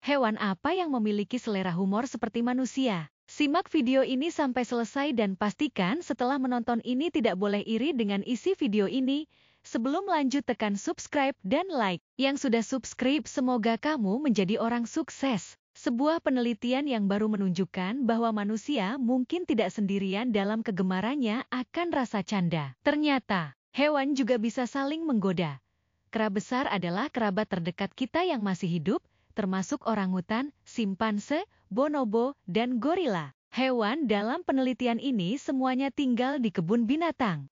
Hewan apa yang memiliki selera humor seperti manusia? Simak video ini sampai selesai dan pastikan setelah menonton ini tidak boleh iri dengan isi video ini. Sebelum lanjut tekan subscribe dan like. Yang sudah subscribe semoga kamu menjadi orang sukses. Sebuah penelitian yang baru menunjukkan bahwa manusia mungkin tidak sendirian dalam kegemarannya akan rasa canda. Ternyata, hewan juga bisa saling menggoda. Kera besar adalah kerabat terdekat kita yang masih hidup, termasuk orangutan, simpanse, bonobo, dan gorila. Hewan dalam penelitian ini semuanya tinggal di kebun binatang.